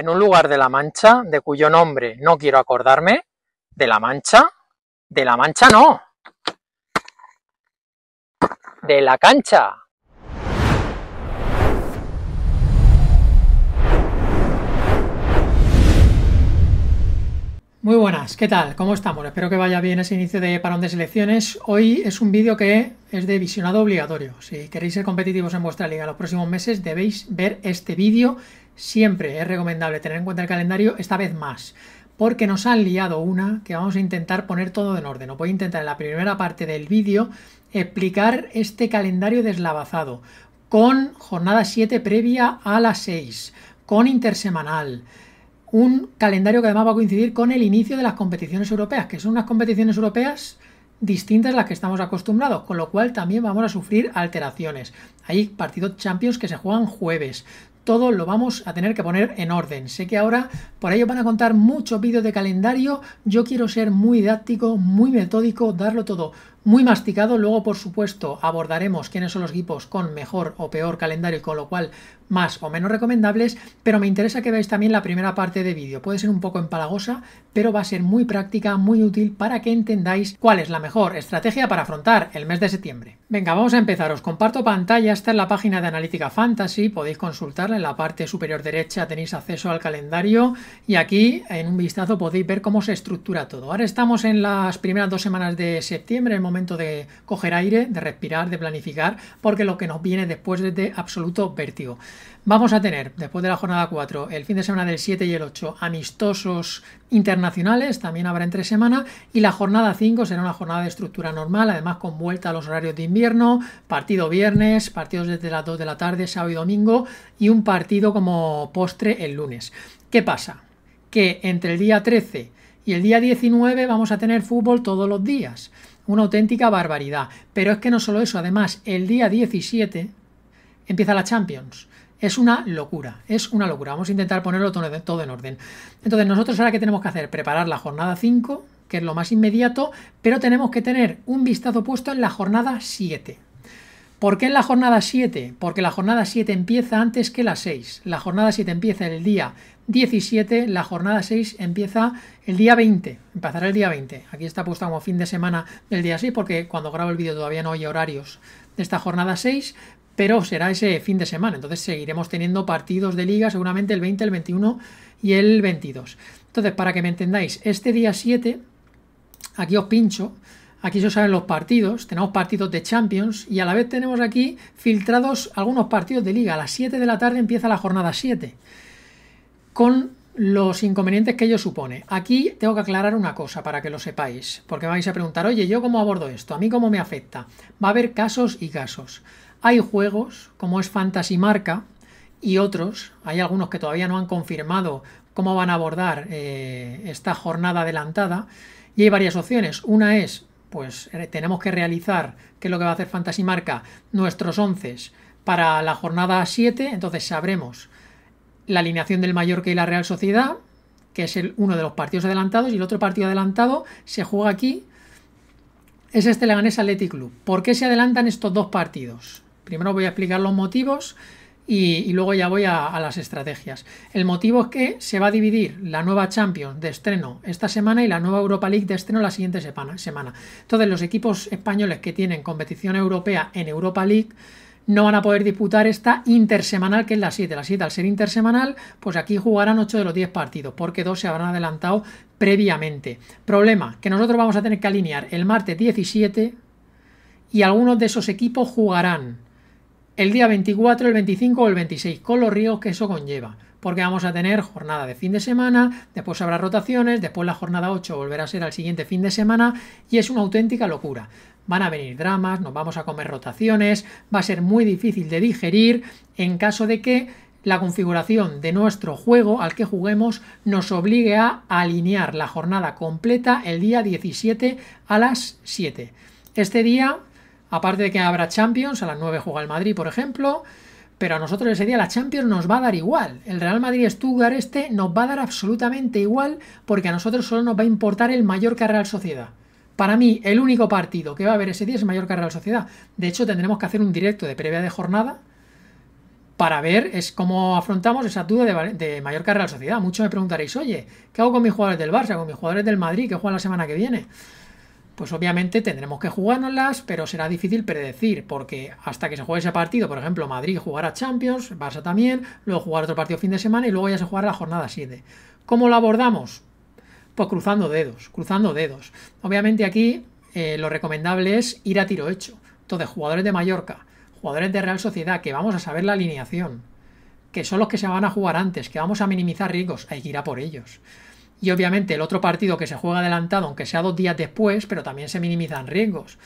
en un lugar de La Mancha de cuyo nombre no quiero acordarme, de La Mancha, de La Mancha no, de la cancha. Muy buenas, ¿qué tal? ¿Cómo estamos? Espero que vaya bien ese inicio de parón de selecciones. Hoy es un vídeo que es de visionado obligatorio. Si queréis ser competitivos en vuestra liga los próximos meses, debéis ver este vídeo Siempre es recomendable tener en cuenta el calendario, esta vez más, porque nos han liado una que vamos a intentar poner todo en orden. voy a intentar en la primera parte del vídeo explicar este calendario deslavazado, con jornada 7 previa a las 6, con intersemanal, un calendario que además va a coincidir con el inicio de las competiciones europeas, que son unas competiciones europeas distintas a las que estamos acostumbrados, con lo cual también vamos a sufrir alteraciones. Hay partidos Champions que se juegan jueves, todo lo vamos a tener que poner en orden. Sé que ahora por ello van a contar muchos vídeos de calendario. Yo quiero ser muy didáctico, muy metódico, darlo todo muy masticado. Luego, por supuesto, abordaremos quiénes son los equipos con mejor o peor calendario y con lo cual más o menos recomendables, pero me interesa que veáis también la primera parte de vídeo. Puede ser un poco empalagosa, pero va a ser muy práctica, muy útil para que entendáis cuál es la mejor estrategia para afrontar el mes de septiembre. Venga, vamos a empezar. Os comparto pantalla. Esta es la página de Analítica Fantasy. Podéis consultarla en la parte superior derecha. Tenéis acceso al calendario y aquí en un vistazo podéis ver cómo se estructura todo. Ahora estamos en las primeras dos semanas de septiembre, el momento de coger aire, de respirar, de planificar, porque lo que nos viene después es de absoluto vértigo. Vamos a tener, después de la jornada 4, el fin de semana del 7 y el 8, amistosos internacionales, también habrá entre semana, y la jornada 5 será una jornada de estructura normal, además con vuelta a los horarios de invierno, partido viernes, partidos desde las 2 de la tarde, sábado y domingo, y un partido como postre el lunes. ¿Qué pasa? Que entre el día 13 y el día 19 vamos a tener fútbol todos los días. Una auténtica barbaridad. Pero es que no solo eso, además, el día 17 empieza la Champions. Es una locura, es una locura. Vamos a intentar ponerlo todo en orden. Entonces, nosotros ahora que tenemos que hacer, preparar la jornada 5, que es lo más inmediato, pero tenemos que tener un vistazo puesto en la jornada 7. ¿Por qué en la jornada 7? Porque la jornada 7 empieza antes que la 6. La jornada 7 empieza el día 17, la jornada 6 empieza el día 20, empezará el día 20. Aquí está puesto como fin de semana del día 6 porque cuando grabo el vídeo todavía no hay horarios de esta jornada 6, pero será ese fin de semana. Entonces seguiremos teniendo partidos de liga seguramente el 20, el 21 y el 22. Entonces, para que me entendáis, este día 7, aquí os pincho, aquí se os salen los partidos, tenemos partidos de Champions y a la vez tenemos aquí filtrados algunos partidos de liga. A las 7 de la tarde empieza la jornada 7 con los inconvenientes que ello supone. Aquí tengo que aclarar una cosa para que lo sepáis, porque vais a preguntar, oye, ¿yo cómo abordo esto? ¿A mí cómo me afecta? Va a haber casos y casos. Hay juegos, como es Fantasy Marca, y otros, hay algunos que todavía no han confirmado cómo van a abordar eh, esta jornada adelantada, y hay varias opciones. Una es, pues eh, tenemos que realizar, qué es lo que va a hacer Fantasy Marca, nuestros 11 para la jornada 7, entonces sabremos la alineación del Mallorca y la Real Sociedad, que es uno de los partidos adelantados, y el otro partido adelantado se juega aquí, es este Leganés Athletic Club. ¿Por qué se adelantan estos dos partidos? Primero voy a explicar los motivos y, luego ya voy a, a, las estrategias. El motivo es que se va a dividir la nueva Champions de estreno esta semana y la nueva Europa League de estreno la siguiente semana. Entonces los equipos españoles que tienen competición europea en Europa League no van a poder disputar esta intersemanal que es la 7. La 7 al ser intersemanal, pues aquí jugarán 8 de los 10 partidos, porque 2 se habrán adelantado previamente. Problema, que nosotros vamos a tener que alinear el martes 17 y algunos de esos equipos jugarán el día 24, el 25 o el 26, con los riesgos que eso conlleva porque vamos a tener jornada de fin de semana, después habrá rotaciones, después la jornada 8 volverá a ser al siguiente fin de semana y es una auténtica locura. Van a venir dramas, nos vamos a comer rotaciones, va a ser muy difícil de digerir en caso de que la configuración de nuestro juego al que juguemos nos obligue a alinear la jornada completa el día 17 a las 7. Este día, aparte de que habrá Champions, a las 9 juega el Madrid, por ejemplo, pero a nosotros ese día la Champions nos va a dar igual. El Real Madrid-Stuttgart este nos va a dar absolutamente igual porque a nosotros solo nos va a importar el mayor Mallorca-Real Sociedad. Para mí, el único partido que va a haber ese día es el mayor Mallorca-Real Sociedad. De hecho, tendremos que hacer un directo de previa de jornada para ver es cómo afrontamos esa duda de, de Mallorca-Real Sociedad. Muchos me preguntaréis, oye, ¿qué hago con mis jugadores del Barça, con mis jugadores del Madrid que juegan la semana que viene? pues obviamente tendremos que jugárnoslas, pero será difícil predecir, porque hasta que se juegue ese partido, por ejemplo, Madrid jugará Champions, Barça también, luego jugará otro partido fin de semana y luego ya se jugará la jornada 7. ¿Cómo lo abordamos? Pues cruzando dedos, cruzando dedos. Obviamente aquí eh, lo recomendable es ir a tiro hecho. Entonces, jugadores de Mallorca, jugadores de Real Sociedad, que vamos a saber la alineación, que son los que se van a jugar antes, que vamos a minimizar riesgos, hay que ir a por ellos y obviamente el otro partido que se juega adelantado, aunque sea dos días después, pero también se minimizan riesgos,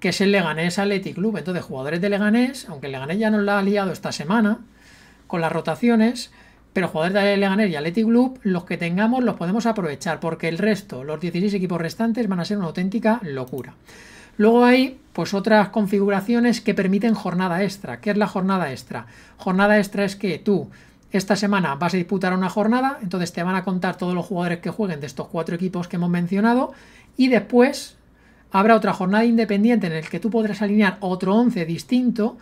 que es el Leganés Athletic Club. Entonces, jugadores de Leganés, aunque el Leganés ya nos la ha liado esta semana con las rotaciones, pero jugadores de Leganés y Athletic Club, los que tengamos los podemos aprovechar, porque el resto, los 16 equipos restantes, van a ser una auténtica locura. Luego hay pues otras configuraciones que permiten jornada extra. ¿Qué es la jornada extra? Jornada extra es que tú esta semana vas a disputar una jornada, entonces te van a contar todos los jugadores que jueguen de estos cuatro equipos que hemos mencionado y después habrá otra jornada independiente en la que tú podrás alinear otro 11 distinto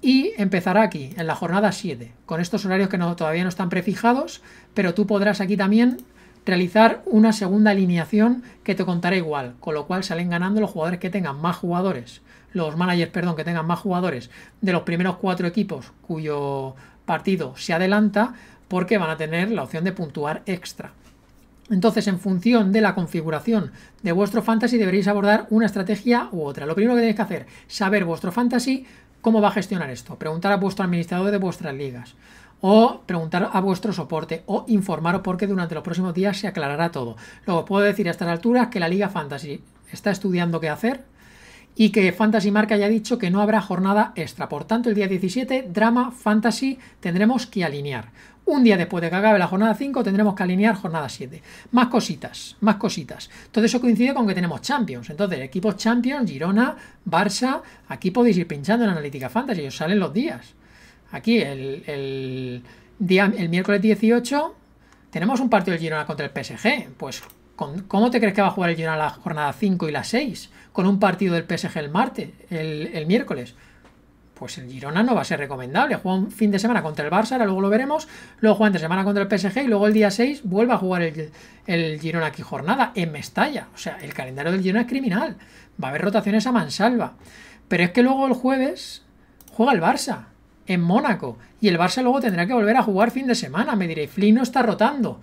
y empezará aquí, en la jornada 7, con estos horarios que todavía no están prefijados, pero tú podrás aquí también realizar una segunda alineación que te contará igual, con lo cual salen ganando los jugadores que tengan más jugadores, los managers, perdón, que tengan más jugadores de los primeros cuatro equipos cuyo partido se adelanta porque van a tener la opción de puntuar extra. Entonces, en función de la configuración de vuestro fantasy, deberéis abordar una estrategia u otra. Lo primero que tenéis que hacer, saber vuestro fantasy, cómo va a gestionar esto. Preguntar a vuestro administrador de vuestras ligas o preguntar a vuestro soporte o informaros porque durante los próximos días se aclarará todo. Luego puedo decir a estas altura que la Liga Fantasy está estudiando qué hacer, y que Fantasy Marca haya dicho que no habrá jornada extra. Por tanto, el día 17, drama, fantasy, tendremos que alinear. Un día después de que acabe la jornada 5 tendremos que alinear jornada 7. Más cositas, más cositas. Todo eso coincide con que tenemos Champions. Entonces, equipos Champions, Girona, Barça, aquí podéis ir pinchando en Analítica Fantasy, os salen los días. Aquí el, día, el miércoles 18 tenemos un partido del Girona contra el PSG. Pues, ¿cómo te crees que va a jugar el Girona la jornada 5 y la 6? con un partido del PSG el martes, el, miércoles pues el Girona no va a ser recomendable. Juega un fin de semana contra el Barça, luego lo veremos. Luego juega de semana contra el PSG y luego el día 6 vuelve a jugar el, Girona aquí jornada en Mestalla. O sea, el calendario del Girona es criminal. Va a haber rotaciones a mansalva. Pero es que luego el jueves juega el Barça en Mónaco y el Barça luego tendrá que volver a jugar fin de semana. Me diréis, Flynn no está rotando.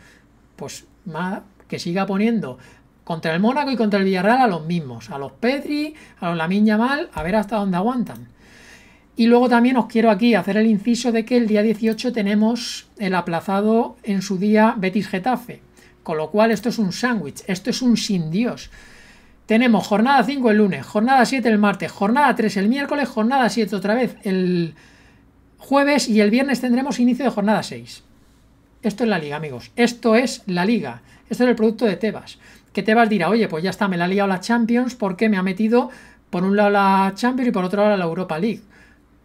Pues nada, que siga poniendo contra el Mónaco y contra el Villarreal a los mismos, a los Petri, a los Lamin Yamal, a ver hasta dónde aguantan. Y luego también os quiero aquí hacer el inciso de que el día 18 tenemos el aplazado en su día Betis Getafe, con lo cual esto es un sándwich, esto es un sin Dios. Tenemos jornada 5 el lunes, jornada 7 el martes, jornada 3 el miércoles, jornada 7 otra vez el jueves y el viernes tendremos inicio de jornada 6. Esto es la liga, amigos. Esto es la liga. Esto es el producto de Tebas que te vas a decir? oye, pues ya está, me la ha liado la Champions porque me ha metido por un lado la Champions y por otro lado la Europa League.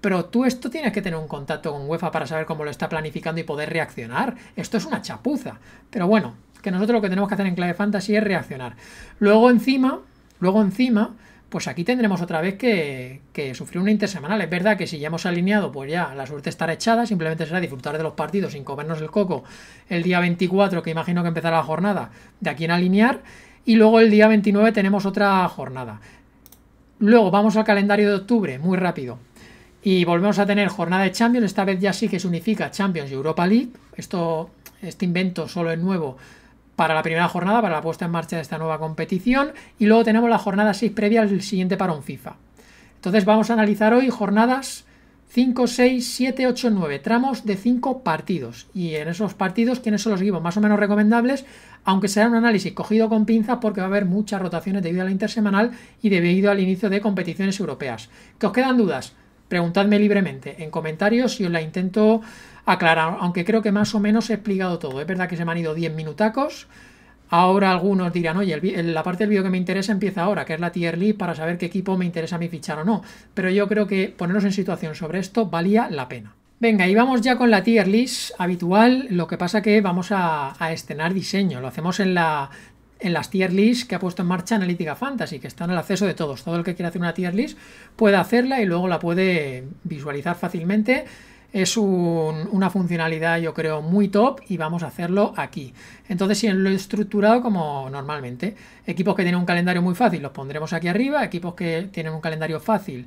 Pero tú esto tienes que tener un contacto con UEFA para saber cómo lo está planificando y poder reaccionar. Esto es una chapuza. Pero bueno, que nosotros lo que tenemos que hacer en Clave Fantasy es reaccionar. Luego encima, luego encima, pues aquí tendremos otra vez que, que, sufrir una intersemanal. Es verdad que si ya hemos alineado, pues ya la suerte estará echada, simplemente será disfrutar de los partidos sin comernos el coco el día 24, que imagino que empezará la jornada, de aquí en alinear y luego el día 29 tenemos otra jornada. Luego vamos al calendario de octubre, muy rápido. Y volvemos a tener jornada de Champions, esta vez ya sí que se unifica Champions Europa League. Esto, este invento solo es nuevo para la primera jornada, para la puesta en marcha de esta nueva competición. Y luego tenemos la jornada 6 previa al siguiente para un FIFA. Entonces vamos a analizar hoy jornadas 5, 6, 7, 8, 9 tramos de 5 partidos. Y en esos partidos, ¿quiénes son los equipos más o menos recomendables? Aunque será un análisis cogido con pinzas porque va a haber muchas rotaciones debido a la intersemanal y debido al inicio de competiciones europeas. ¿Qué os quedan dudas? Preguntadme libremente en comentarios y os la intento aclarar, aunque creo que más o menos he explicado todo. Es verdad que se me han ido 10 minutacos. Ahora algunos dirán, oye, la parte del vídeo que me interesa empieza ahora, que es la tier list, para saber qué equipo me interesa a mí fichar o no. Pero yo creo que ponernos en situación sobre esto valía la pena. Venga, y vamos ya con la tier list habitual, lo que pasa que vamos a, a estrenar diseño, lo hacemos en, la, en las tier lists que ha puesto en marcha Analytica Fantasy, que están al acceso de todos, todo el que quiera hacer una tier list puede hacerla y luego la puede visualizar fácilmente es una funcionalidad yo creo muy top y vamos a hacerlo aquí. Entonces si lo he estructurado como normalmente. Equipos que tienen un calendario muy fácil los pondremos aquí arriba, equipos que tienen un calendario fácil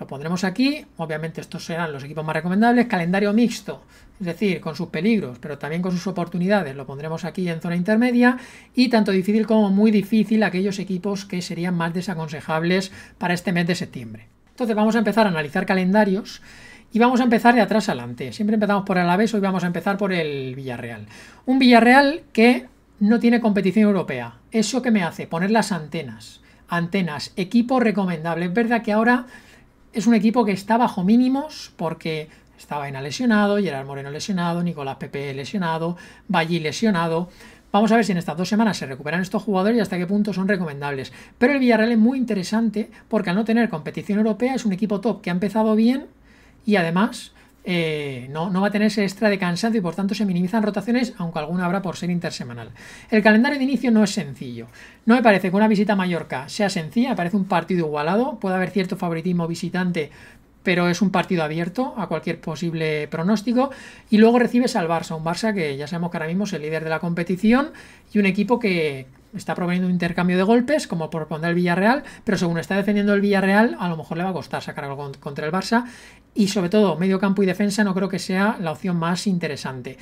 lo pondremos aquí, obviamente estos serán los equipos más recomendables, calendario mixto, es decir, con sus peligros, pero también con sus oportunidades, lo pondremos aquí en zona intermedia y tanto difícil como muy difícil aquellos equipos que serían más desaconsejables para este mes de septiembre. Entonces vamos a empezar a analizar calendarios y vamos a empezar de atrás adelante. Siempre empezamos por el Alavés, hoy vamos a empezar por el Villarreal. Un Villarreal que no tiene competición europea. ¿Eso que me hace? Poner las antenas. Antenas, equipo recomendable. Es verdad que ahora es un equipo que está bajo mínimos porque estaba en lesionado, Gerard Moreno lesionado, Nicolás Pepe lesionado, Valli lesionado. Vamos a ver si en estas dos semanas se recuperan estos jugadores y hasta qué punto son recomendables. Pero el Villarreal es muy interesante porque al no tener competición europea es un equipo top que ha empezado bien y además eh, no, va a tener extra de cansancio y por tanto se minimizan rotaciones, aunque alguna habrá por ser intersemanal. El calendario de inicio no es sencillo. No me parece que una visita a Mallorca sea sencilla, parece un partido igualado, puede haber cierto favoritismo visitante, pero es un partido abierto a cualquier posible pronóstico. Y luego recibes al Barça, un Barça que ya sabemos que ahora mismo es el líder de la competición y un equipo que está proponiendo un intercambio de golpes, como propondrá el Villarreal, pero según está defendiendo el Villarreal, a lo mejor le va a costar sacar algo contra el Barça. Y sobre todo, medio campo y defensa no creo que sea la opción más interesante.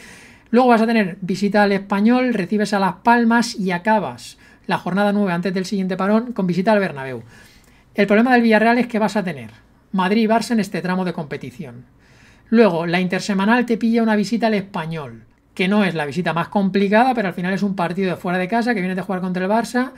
Luego vas a tener visita al español, recibes a Las Palmas y acabas la jornada 9 antes del siguiente parón con visita al Bernabéu. El problema del Villarreal es que vas a tener Madrid y Barça en este tramo de competición. Luego, la intersemanal te pilla una visita al español que no es la visita más complicada, pero al final es un partido de fuera de casa que viene de jugar contra el Barça.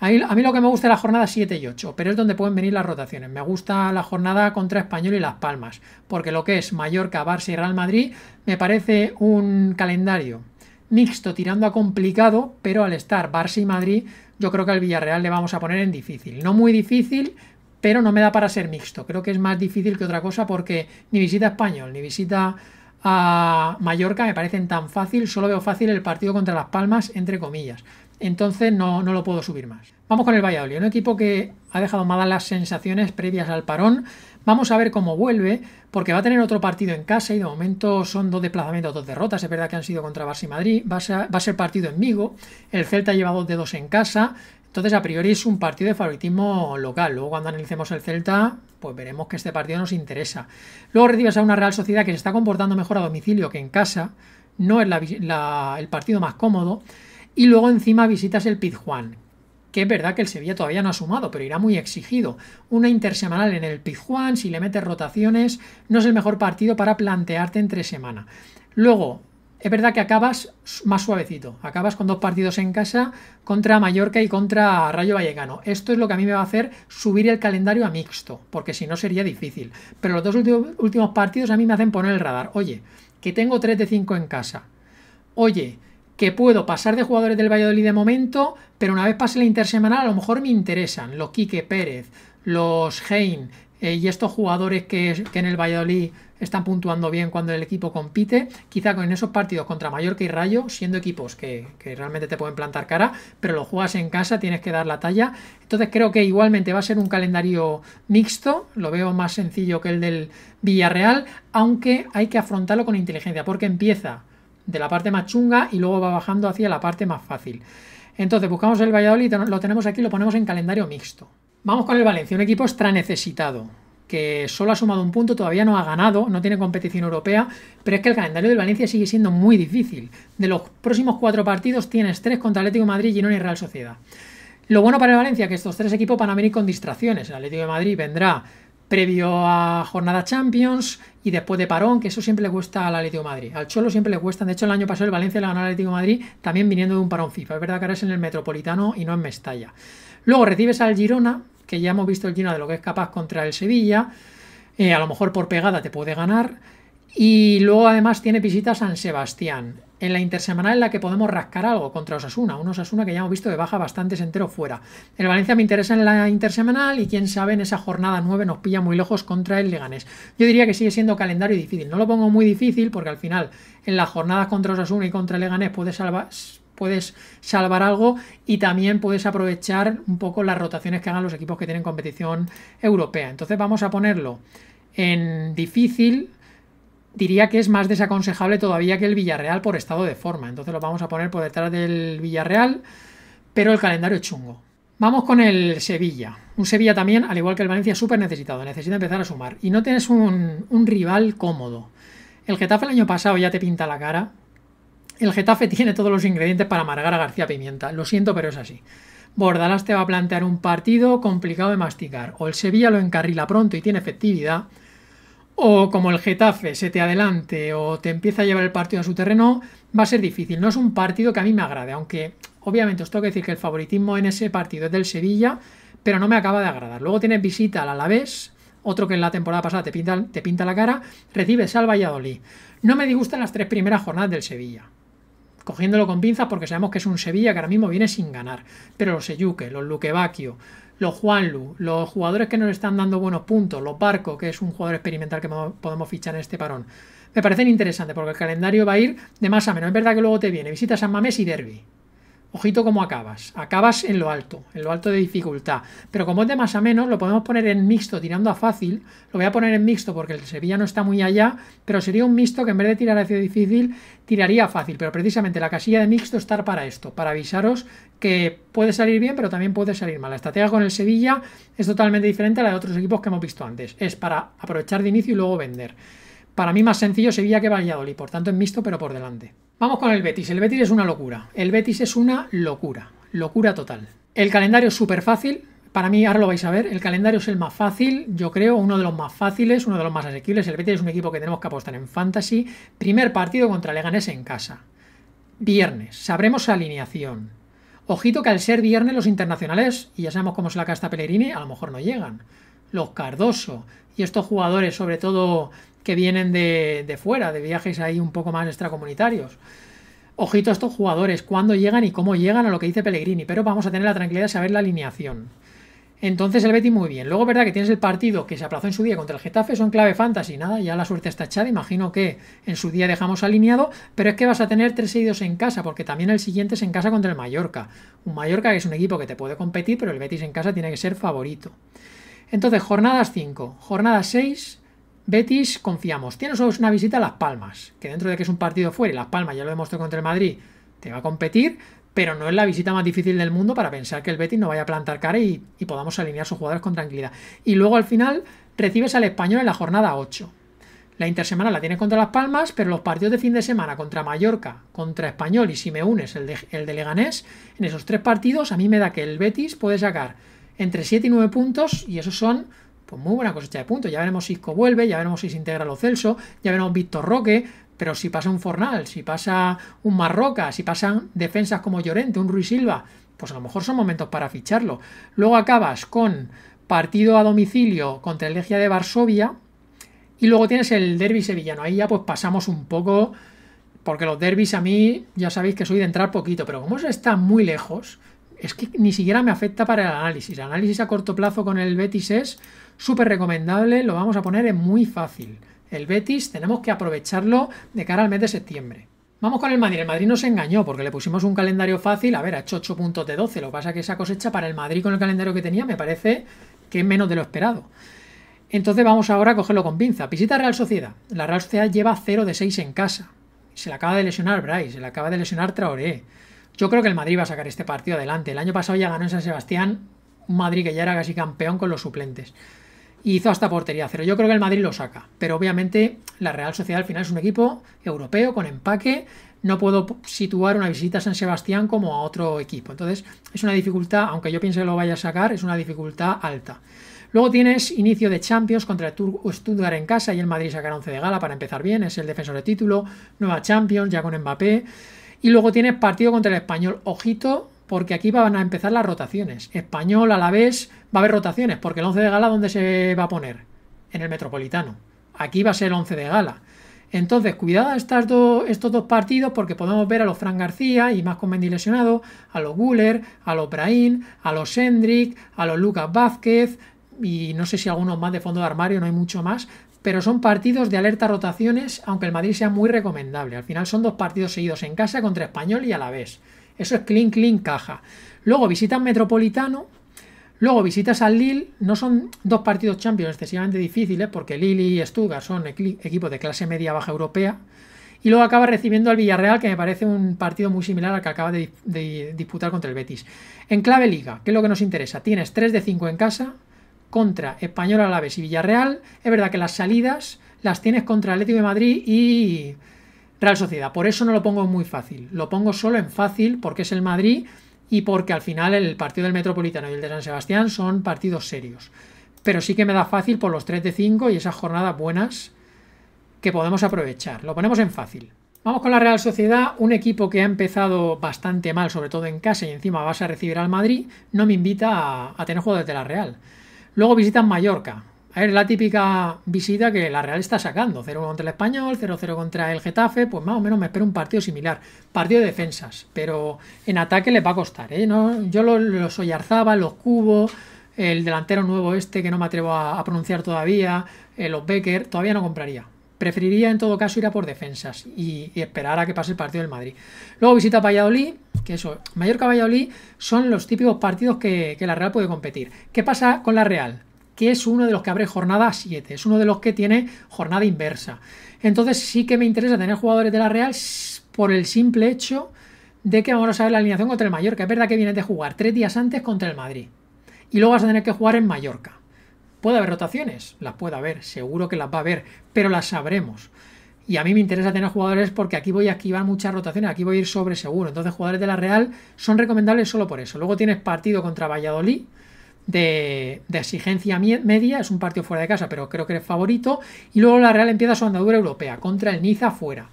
a mí lo que me gusta es la jornada 7 y 8, pero es donde pueden venir las rotaciones. Me gusta la jornada contra Español y Las Palmas, porque lo que es Mallorca, Barça y Real Madrid me parece un calendario mixto tirando a complicado, pero al estar Barça y Madrid, yo creo que al Villarreal le vamos a poner en difícil. No muy difícil, pero no me da para ser mixto. Creo que es más difícil que otra cosa porque ni visita Español, ni visita a Mallorca me parecen tan fácil, solo veo fácil el partido contra Las Palmas, entre comillas. Entonces no, no lo puedo subir más. Vamos con el Valladolid, un equipo que ha dejado malas las sensaciones previas al parón. Vamos a ver cómo vuelve, porque va a tener otro partido en casa y de momento son dos desplazamientos, dos derrotas. Es verdad que han sido contra Barça y Madrid. Va a, ser, partido en Vigo. El Celta ha llevado de dos en casa. Entonces, a priori es un partido de favoritismo local. Luego, cuando analicemos el Celta, pues veremos que este partido nos interesa. Luego recibes a una Real Sociedad que se está comportando mejor a domicilio que en casa. No es el partido más cómodo. Y luego encima visitas el Pizjuán, que es verdad que el Sevilla todavía no ha sumado, pero irá muy exigido. Una intersemanal en el Pizjuán, si le metes rotaciones, no es el mejor partido para plantearte entre semana. Luego, es verdad que acabas más suavecito. Acabas con dos partidos en casa contra Mallorca y contra Rayo Vallecano. Esto es lo que a mí me va a hacer subir el calendario a mixto, porque si no sería difícil. Pero los dos últimos partidos a mí me hacen poner el radar. Oye, que tengo 3 de 5 en casa. Oye, que puedo pasar de jugadores del Valladolid de momento, pero una vez pase la intersemanal a lo mejor me interesan los Quique Pérez, los Hein eh, y estos jugadores que en el Valladolid están puntuando bien cuando el equipo compite. Quizá con esos partidos contra Mallorca y Rayo, siendo equipos que, realmente te pueden plantar cara, pero lo juegas en casa, tienes que dar la talla. Entonces creo que igualmente va a ser un calendario mixto, lo veo más sencillo que el del Villarreal, aunque hay que afrontarlo con inteligencia, porque empieza de la parte más chunga y luego va bajando hacia la parte más fácil. Entonces buscamos el Valladolid, lo tenemos aquí, lo ponemos en calendario mixto. Vamos con el Valencia, un equipo extra necesitado que solo ha sumado un punto, todavía no ha ganado, no tiene competición europea, pero es que el calendario del Valencia sigue siendo muy difícil. De los próximos cuatro partidos tienes tres contra Atlético de Madrid, Girona y Real Sociedad. Lo bueno para el Valencia que estos tres equipos van a venir con distracciones. El Atlético de Madrid vendrá previo a jornada Champions y después de parón, que eso siempre le cuesta al Atlético de Madrid. Al Cholo siempre le cuesta. De hecho, el año pasado el Valencia le ganó al Atlético Madrid también viniendo de un parón FIFA. Es verdad que ahora es en el Metropolitano y no en Mestalla. Luego recibes al Girona, que ya hemos visto el Girona de lo que es capaz contra el Sevilla. Eh, a lo mejor por pegada te puede ganar. Y luego además tiene visita San Sebastián. En la intersemanal en la que podemos rascar algo contra Osasuna. Un Osasuna que ya hemos visto de baja bastante entero fuera. El Valencia me interesa en la intersemanal y quién sabe en esa jornada 9 nos pilla muy lejos contra el Leganés. Yo diría que sigue siendo calendario difícil. No lo pongo muy difícil porque al final en las jornadas contra Osasuna y contra el Leganés puede salvar, puedes salvar algo y también puedes aprovechar un poco las rotaciones que hagan los equipos que tienen competición europea. Entonces vamos a ponerlo en difícil, diría que es más desaconsejable todavía que el Villarreal por estado de forma. Entonces lo vamos a poner por detrás del Villarreal, pero el calendario es chungo. Vamos con el Sevilla. Un Sevilla también, al igual que el Valencia, súper necesitado. Necesita empezar a sumar. Y no tienes un, rival cómodo. El Getafe el año pasado ya te pinta la cara. El Getafe tiene todos los ingredientes para amargar a García Pimienta. Lo siento, pero es así. Bordalás te va a plantear un partido complicado de masticar. O el Sevilla lo encarrila pronto y tiene efectividad. O como el Getafe se te adelante o te empieza a llevar el partido a su terreno, va a ser difícil. No es un partido que a mí me agrade, aunque obviamente os tengo que decir que el favoritismo en ese partido es del Sevilla, pero no me acaba de agradar. Luego tienes visita al Alavés, otro que en la temporada pasada te pinta, te pinta la cara, recibes al Valladolid. No me disgustan las tres primeras jornadas del Sevilla cogiéndolo con pinzas porque sabemos que es un Sevilla que ahora mismo viene sin ganar. Pero los Seyuque, los Luquevaquio, los Juanlu, los jugadores que nos están dando buenos puntos, los Barco, que es un jugador experimental que podemos fichar en este parón, me parecen interesantes porque el calendario va a ir de más a menos. Es verdad que luego te viene visita San Mamés y Derby. Ojito cómo acabas. Acabas en lo alto, en lo alto de dificultad. Pero como es de más a menos, lo podemos poner en mixto tirando a fácil. Lo voy a poner en mixto porque el Sevilla no está muy allá, pero sería un mixto que en vez de tirar hacia difícil, tiraría a fácil. Pero precisamente la casilla de mixto está para esto, para avisaros que puede salir bien, pero también puede salir mal. La estrategia con el Sevilla es totalmente diferente a la de otros equipos que hemos visto antes. Es para aprovechar de inicio y luego vender. Para mí más sencillo sería que Valladolid, por tanto es mixto pero por delante. Vamos con el Betis. El Betis es una locura. El Betis es una locura. Locura total. El calendario es súper fácil. Para mí, ahora lo vais a ver, el calendario es el más fácil, yo creo, uno de los más fáciles, uno de los más asequibles. El Betis es un equipo que tenemos que apostar en Fantasy. Primer partido contra Leganés en casa. Viernes, sabremos alineación. Ojito que al ser viernes los internacionales, y ya sabemos cómo es la casta Pellegrini, a lo mejor no llegan. Los Cardoso y estos jugadores, sobre todo que vienen de, fuera, de viajes ahí un poco más extracomunitarios. Ojito a estos jugadores, cuándo llegan y cómo llegan a lo que dice Pellegrini, pero vamos a tener la tranquilidad de saber la alineación. Entonces el Betis muy bien. Luego, verdad que tienes el partido que se aplazó en su día contra el Getafe, son clave fantasy, nada, ya la suerte está echada, imagino que en su día dejamos alineado, pero es que vas a tener tres seguidos en casa, porque también el siguiente es en casa contra el Mallorca. Un Mallorca que es un equipo que te puede competir, pero el Betis en casa tiene que ser favorito. Entonces, jornadas 5, jornadas 6, Betis, confiamos. Tienes una visita a Las Palmas, que dentro de que es un partido fuera y Las Palmas ya lo demostró contra el Madrid, te va a competir, pero no es la visita más difícil del mundo para pensar que el Betis no vaya a plantar cara y, podamos alinear sus jugadores con tranquilidad. Y luego al final recibes al español en la jornada 8. La intersemana la tienes contra Las Palmas, pero los partidos de fin de semana contra Mallorca, contra Español y si me unes el de, el de Leganés, en esos tres partidos a mí me da que el Betis puede sacar entre 7 y 9 puntos y esos son pues muy buena cosecha de puntos. Ya veremos si Isco vuelve, ya veremos si se integra lo Celso, ya veremos Víctor Roque, pero si pasa un Fornal, si pasa un Marroca, si pasan defensas como Llorente, un Ruiz Silva, pues a lo mejor son momentos para ficharlo. Luego acabas con partido a domicilio contra el Legia de Varsovia y luego tienes el derby sevillano. Ahí ya pues pasamos un poco porque los derbis a mí ya sabéis que soy de entrar poquito, pero como se está muy lejos, es que ni siquiera me afecta para el análisis. El análisis a corto plazo con el Betis es súper recomendable, lo vamos a poner en muy fácil. El Betis tenemos que aprovecharlo de cara al mes de septiembre. Vamos con el Madrid. El Madrid nos engañó porque le pusimos un calendario fácil. A ver, ha hecho 8 puntos de 12. Lo que pasa es que esa cosecha para el Madrid con el calendario que tenía me parece que es menos de lo esperado. Entonces vamos ahora a cogerlo con pinza. Visita Real Sociedad. La Real Sociedad lleva 0 de 6 en casa. Se le acaba de lesionar Bryce, se le acaba de lesionar Traoré. Yo creo que el Madrid va a sacar este partido adelante. El año pasado ya ganó en San Sebastián un Madrid que ya era casi campeón con los suplentes. Y hizo hasta portería cero. Yo creo que el Madrid lo saca. Pero obviamente la Real Sociedad al final es un equipo europeo con empaque. No puedo situar una visita a San Sebastián como a otro equipo. Entonces es una dificultad, aunque yo piense que lo vaya a sacar, es una dificultad alta. Luego tienes inicio de Champions contra el Stuttgart en casa y el Madrid sacará 11 de gala para empezar bien. Es el defensor de título. Nueva Champions ya con Mbappé. Y luego tienes partido contra el español. Ojito, porque aquí van a empezar las rotaciones. Español a la vez va a haber rotaciones, porque el 11 de gala, ¿dónde se va a poner? En el Metropolitano. Aquí va a ser el 11 de gala. Entonces, cuidado estas estos dos partidos porque podemos ver a los Fran García y más con Mendy lesionado, a los Guller, a los Brain, a los hendrick a los Lucas Vázquez y no sé si algunos más de fondo de armario, no hay mucho más, pero son partidos de alerta rotaciones, aunque el Madrid sea muy recomendable. Al final son dos partidos seguidos en casa contra Español y a la vez. Eso es clean, clean, caja. Luego visitas Metropolitano, luego visitas al Lille. No son dos partidos Champions excesivamente difíciles, porque Lille y Stuttgart son equipos de clase media-baja europea. Y luego acaba recibiendo al Villarreal, que me parece un partido muy similar al que acaba de, de disputar contra el Betis. En clave liga, ¿qué es lo que nos interesa? Tienes 3 de 5 en casa, contra Español, Alaves y Villarreal. Es verdad que las salidas las tienes contra Atlético de Madrid y Real Sociedad. Por eso no lo pongo muy fácil. Lo pongo solo en fácil porque es el Madrid y porque al final el partido del Metropolitano y el de San Sebastián son partidos serios. Pero sí que me da fácil por los 3 de 5 y esas jornadas buenas que podemos aprovechar. Lo ponemos en fácil. Vamos con la Real Sociedad, un equipo que ha empezado bastante mal, sobre todo en casa, y encima vas a recibir al Madrid, no me invita a, tener juego de la Real. Luego visitan Mallorca. Es la típica visita que la Real está sacando. 0 contra el Español, 0-0 contra el Getafe. Pues más o menos me espero un partido similar. Partido de defensas. Pero en ataque les va a costar. ¿eh? yo los, soy los Cubo, el delantero nuevo este que no me atrevo a, pronunciar todavía, eh, los Becker, todavía no compraría. Preferiría en todo caso ir a por defensas y, esperar a que pase el partido del Madrid. Luego visita Valladolid, que eso, Mallorca-Valladolid son los típicos partidos que, la Real puede competir. ¿Qué pasa con la Real? que es uno de los que abre jornada 7, es uno de los que tiene jornada inversa. Entonces sí que me interesa tener jugadores de la Real por el simple hecho de que vamos a ver la alineación contra el Mallorca. Es verdad que vienes de jugar tres días antes contra el Madrid y luego vas a tener que jugar en Mallorca. ¿Puede haber rotaciones? Las puede haber, seguro que las va a haber, pero las sabremos. Y a mí me interesa tener jugadores porque aquí voy a esquivar muchas rotaciones, aquí voy a ir sobre seguro. Entonces, jugadores de la Real son recomendables solo por eso. Luego tienes partido contra Valladolid. De, exigencia media, es un partido fuera de casa, pero creo que es favorito. Y luego la Real empieza su andadura europea contra el Niza fuera.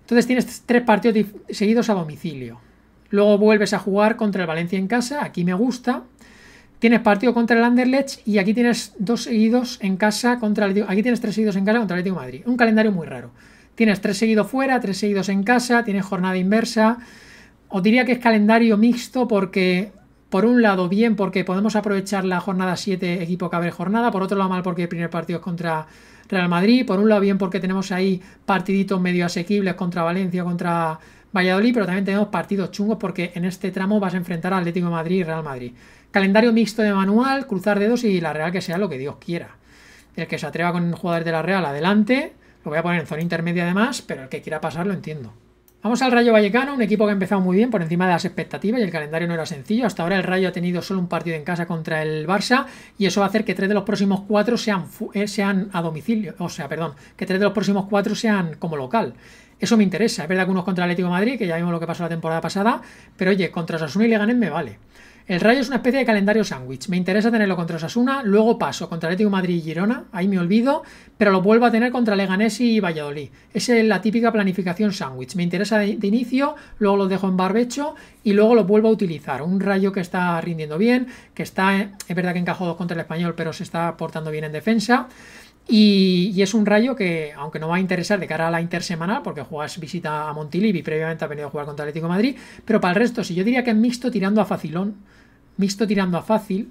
Entonces tienes tres partidos seguidos a domicilio. Luego vuelves a jugar contra el Valencia en casa, aquí me gusta. Tienes partido contra el Anderlecht y aquí tienes dos seguidos en casa contra el Aquí tienes tres seguidos en casa contra el Atlético de Madrid. Un calendario muy raro. Tienes tres seguidos fuera, tres seguidos en casa, tienes jornada inversa. Os diría que es calendario mixto porque, por un lado, bien porque podemos aprovechar la jornada 7 equipo que jornada, por otro lado, mal porque el primer partido es contra Real Madrid, por un lado, bien porque tenemos ahí partiditos medio asequibles contra Valencia, contra Valladolid, pero también tenemos partidos chungos porque en este tramo vas a enfrentar a Atlético de Madrid y Real Madrid. Calendario mixto de manual, cruzar dedos y la Real que sea lo que Dios quiera. El que se atreva con jugadores de la Real, adelante. Lo voy a poner en zona intermedia además, pero el que quiera pasar lo entiendo. Vamos al Rayo Vallecano, un equipo que ha empezado muy bien por encima de las expectativas y el calendario no era sencillo. Hasta ahora el Rayo ha tenido solo un partido en casa contra el Barça y eso va a hacer que tres de los próximos cuatro sean, eh, sean a domicilio, o sea, perdón, que tres de los próximos cuatro sean como local. Eso me interesa. Es verdad que unos contra el Atlético Madrid, que ya vimos lo que pasó la temporada pasada, pero oye, contra Osasuna y Leganés me vale. El Rayo es una especie de calendario sándwich. Me interesa tenerlo contra Osasuna, luego paso contra Atlético Madrid y Girona, ahí me olvido, pero lo vuelvo a tener contra Leganés y Valladolid. Esa es la típica planificación sándwich. Me interesa de, inicio, luego lo dejo en barbecho y luego lo vuelvo a utilizar. Un Rayo que está rindiendo bien, que está, eh, es verdad que encajó dos contra el español, pero se está portando bien en defensa. Y, es un rayo que, aunque no va a interesar de cara a la intersemanal, porque juegas visita a Montilivi, previamente ha venido a jugar contra Atlético Madrid, pero para el resto, si yo diría que es mixto tirando a facilón, mixto tirando a fácil,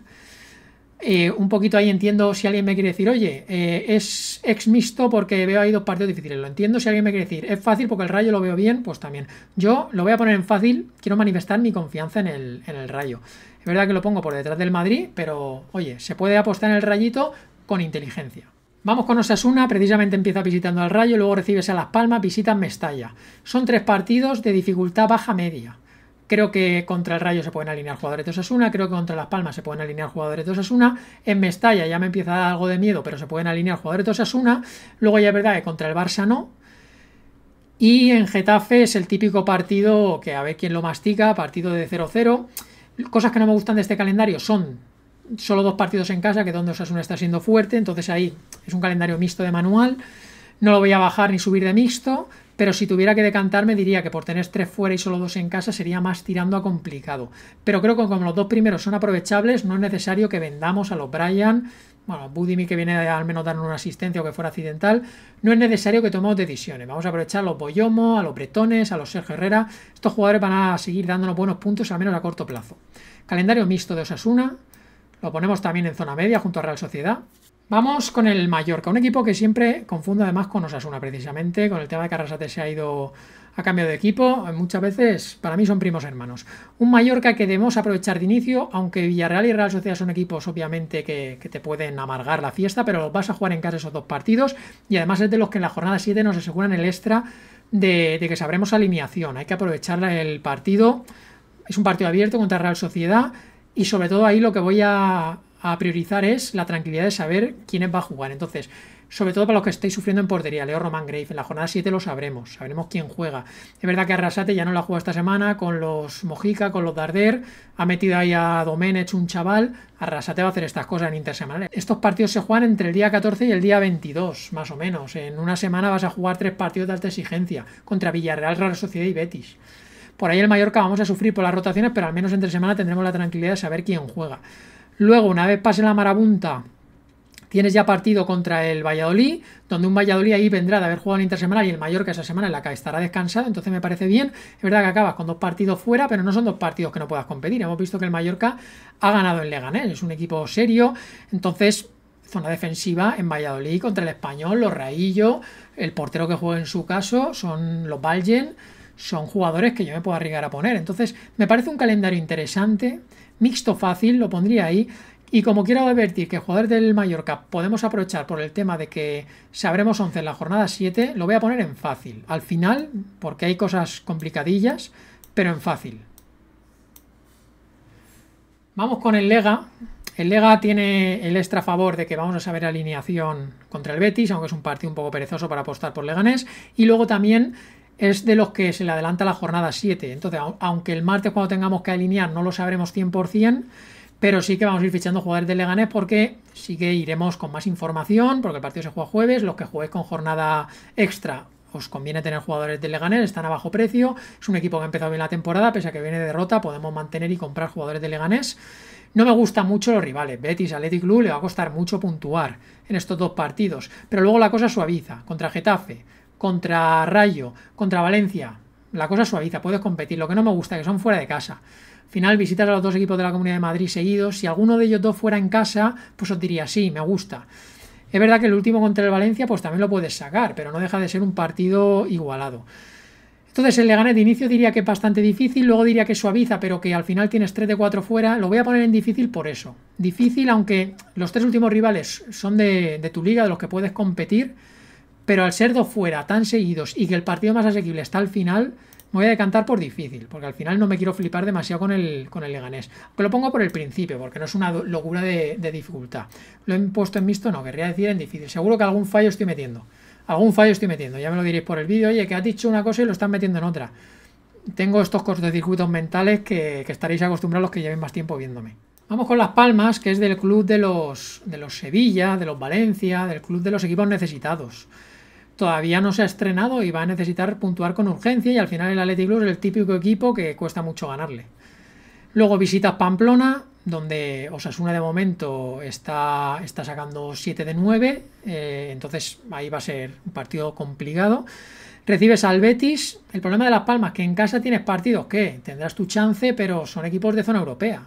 eh, un poquito ahí entiendo si alguien me quiere decir, oye, eh, es ex mixto porque veo ahí dos partidos difíciles. Lo entiendo si alguien me quiere decir, es fácil porque el rayo lo veo bien, pues también. Yo lo voy a poner en fácil, quiero manifestar mi confianza en el, en el rayo. Es verdad que lo pongo por detrás del Madrid, pero oye, se puede apostar en el rayito con inteligencia. Vamos con Osasuna, precisamente empieza visitando al Rayo, luego recibes a Las Palmas, visitas Mestalla. Son tres partidos de dificultad baja media. Creo que contra el Rayo se pueden alinear jugadores de Osasuna, creo que contra Las Palmas se pueden alinear jugadores de Osasuna. En Mestalla ya me empieza a dar algo de miedo, pero se pueden alinear jugadores de Osasuna. Luego ya es verdad que contra el Barça no. Y en Getafe es el típico partido que a ver quién lo mastica, partido de 0-0. Cosas que no me gustan de este calendario son solo dos partidos en casa, que donde Osasuna está siendo fuerte, entonces ahí es un calendario mixto de manual. No lo voy a bajar ni subir de mixto, pero si tuviera que decantarme diría que por tener tres fuera y solo dos en casa sería más tirando a complicado. Pero creo que como los dos primeros son aprovechables, no es necesario que vendamos a los Bryan, bueno, Budimi que viene al menos dar una asistencia o que fuera accidental, no es necesario que tomemos decisiones. Vamos a aprovechar a los Boyomo, a los Bretones, a los Sergio Herrera. Estos jugadores van a seguir dándonos buenos puntos, al menos a corto plazo. Calendario mixto de Osasuna, lo ponemos también en zona media junto a Real Sociedad. Vamos con el Mallorca, un equipo que siempre confundo además con Osasuna, precisamente, con el tema de que Arrasate se ha ido a cambio de equipo. Muchas veces para mí son primos hermanos. Un Mallorca que debemos aprovechar de inicio, aunque Villarreal y Real Sociedad son equipos obviamente que, te pueden amargar la fiesta, pero vas a jugar en casa esos dos partidos y además es de los que en la jornada 7 nos aseguran el extra de, de que sabremos alineación. Hay que aprovechar el partido. Es un partido abierto contra Real Sociedad y sobre todo ahí lo que voy a, priorizar es la tranquilidad de saber quiénes va a jugar. Entonces, sobre todo para los que estéis sufriendo en portería, Leo Román Grave, en la jornada 7 lo sabremos, sabremos quién juega. Es verdad que Arrasate ya no la jugado esta semana con los Mojica, con los Darder, ha metido ahí a Domenech un chaval, Arrasate va a hacer estas cosas en intersemanales. Estos partidos se juegan entre el día 14 y el día 22, más o menos. En una semana vas a jugar tres partidos de alta exigencia contra Villarreal, Real Sociedad y Betis. Por ahí el Mallorca vamos a sufrir por las rotaciones, pero al menos entre semana tendremos la tranquilidad de saber quién juega. Luego, una vez pase la marabunta, tienes ya partido contra el Valladolid, donde un Valladolid ahí vendrá de haber jugado en Intersemanal y el Mallorca esa semana en la que estará descansado, entonces me parece bien. Es verdad que acabas con dos partidos fuera, pero no son dos partidos que no puedas competir. Hemos visto que el Mallorca ha ganado en Leganés, es un equipo serio, entonces zona defensiva en Valladolid contra el Español, los Raillo, el portero que juega en su caso son los Valgen son jugadores que yo me puedo arriesgar a poner. Entonces, me parece un calendario interesante, mixto fácil, lo pondría ahí. Y como quiero advertir que jugadores del Mallorca podemos aprovechar por el tema de que sabremos 11 en la jornada 7, lo voy a poner en fácil. Al final, porque hay cosas complicadillas, pero en fácil. Vamos con el Lega. El Lega tiene el extra favor de que vamos a saber alineación contra el Betis, aunque es un partido un poco perezoso para apostar por Leganés. Y luego también es de los que se le adelanta la jornada 7. Entonces, aunque el martes cuando tengamos que alinear no lo sabremos 100%, pero sí que vamos a ir fichando jugadores de Leganés porque sí que iremos con más información, porque el partido se juega jueves, los que juguéis con jornada extra os conviene tener jugadores de Leganés, están a bajo precio, es un equipo que ha empezado bien la temporada, pese a que viene de derrota, podemos mantener y comprar jugadores de Leganés. No me gustan mucho los rivales, Betis, Athletic Club, le va a costar mucho puntuar en estos dos partidos, pero luego la cosa suaviza, contra Getafe, contra Rayo, contra Valencia. La cosa suaviza, puedes competir. Lo que no me gusta, que son fuera de casa. final visitas a los dos equipos de la Comunidad de Madrid seguidos. Si alguno de ellos dos fuera en casa, pues os diría, sí, me gusta. Es verdad que el último contra el Valencia, pues también lo puedes sacar, pero no deja de ser un partido igualado. Entonces el Leganés de inicio diría que es bastante difícil, luego diría que suaviza, pero que al final tienes 3 de 4 fuera. Lo voy a poner en difícil por eso. Difícil, aunque los tres últimos rivales son de tu liga, de los que puedes competir pero al ser dos fuera tan seguidos y que el partido más asequible está al final, me voy a decantar por difícil, porque al final no me quiero flipar demasiado con el, con el Leganés. Aunque lo pongo por el principio, porque no es una locura de, dificultad. Lo he puesto en mixto, no, querría decir en difícil. Seguro que algún fallo estoy metiendo. Algún fallo estoy metiendo, ya me lo diréis por el vídeo. Oye, que ha dicho una cosa y lo están metiendo en otra. Tengo estos cortocircuitos mentales que, estaréis acostumbrados los que lleven más tiempo viéndome. Vamos con Las Palmas, que es del club de los, de los Sevilla, de los Valencia, del club de los equipos necesitados todavía no se ha estrenado y va a necesitar puntuar con urgencia y al final el Athletic Club es el típico equipo que cuesta mucho ganarle. Luego visitas Pamplona, donde Osasuna de momento está, está sacando 7 de 9, eh, entonces ahí va a ser un partido complicado. Recibes al Betis, el problema de Las Palmas, que en casa tienes partidos que tendrás tu chance, pero son equipos de zona europea.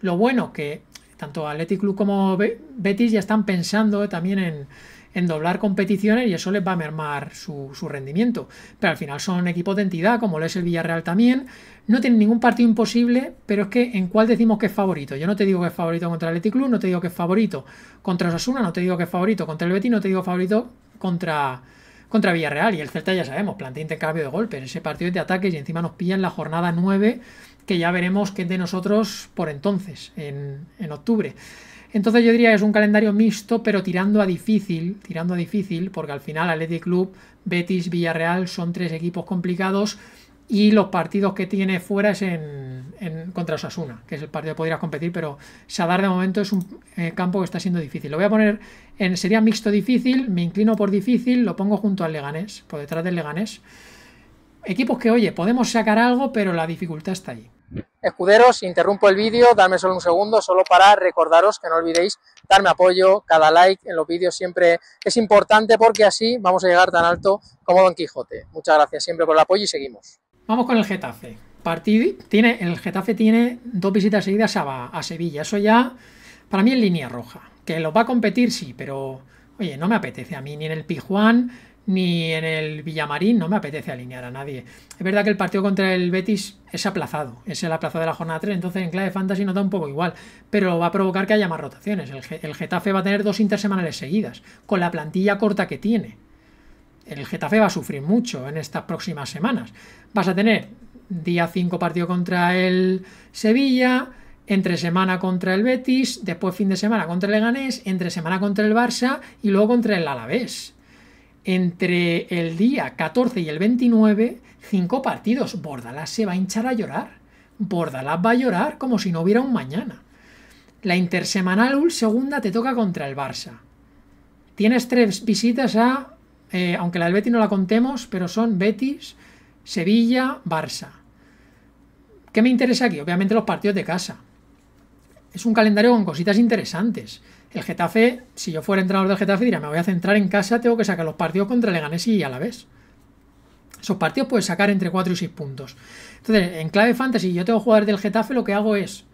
Lo bueno que tanto Athletic Club como Betis ya están pensando también en, en doblar competiciones y eso les va a mermar su, rendimiento. Pero al final son equipos de entidad, como lo es el Villarreal también. No tienen ningún partido imposible, pero es que en cuál decimos que es favorito. Yo no te digo que es favorito contra el Athletic Club, no te digo que es favorito contra Osasuna, no te digo que es favorito contra el Betis, no te digo favorito contra contra Villarreal y el Celta ya sabemos, plantea intercambio de golpes, ese partido de ataques y encima nos pillan la jornada 9 que ya veremos qué es de nosotros por entonces, en, en octubre. Entonces yo diría que es un calendario mixto, pero tirando a difícil, tirando a difícil, porque al final Athletic Club, Betis, Villarreal son tres equipos complicados y los partidos que tiene fuera es en, contra Osasuna, que es el partido que podrías competir, pero Sadar de momento es un eh, campo que está siendo difícil. Lo voy a poner en sería mixto difícil, me inclino por difícil, lo pongo junto al Leganés, por detrás del Leganés. Equipos que, oye, podemos sacar algo, pero la dificultad está ahí. Escuderos, interrumpo el vídeo, dame solo un segundo, solo para recordaros que no olvidéis darme apoyo, cada like en los vídeos siempre es importante porque así vamos a llegar tan alto como Don Quijote. Muchas gracias siempre por el apoyo y seguimos. Vamos con el Getafe. Partido, tiene, el Getafe tiene dos visitas seguidas a, Sevilla, eso ya para mí en línea roja. Que lo va a competir, sí, pero oye, no me apetece a mí ni en el Pijuán ni en el Villamarín, no me apetece alinear a nadie. Es verdad que el partido contra el Betis es aplazado, es el aplazado de la jornada 3, entonces en clave fantasy no da un poco igual, pero va a provocar que haya más rotaciones. El, el Getafe va a tener dos intersemanales seguidas, con la plantilla corta que tiene. El Getafe va a sufrir mucho en estas próximas semanas. Vas a tener día 5 partido contra el Sevilla, entre semana contra el Betis, después fin de semana contra el Leganés, entre semana contra el Barça y luego contra el Alavés entre el día 14 y el 29, cinco partidos. Bordalás se va a hinchar a llorar. Bordalás va a llorar como si no hubiera un mañana. La intersemanal UL segunda te toca contra el Barça. Tienes tres visitas a, eh, aunque la del Betis no la contemos, pero son Betis, Sevilla, Barça. ¿Qué me interesa aquí? Obviamente los partidos de casa. Es un calendario con cositas interesantes el Getafe, si yo fuera entrenador del Getafe, diría, me voy a centrar en casa, tengo que sacar los partidos contra Leganés y Alavés. Esos partidos puedes sacar entre 4 y 6 puntos. Entonces, en clave fantasy, yo tengo jugadores del Getafe, lo que hago es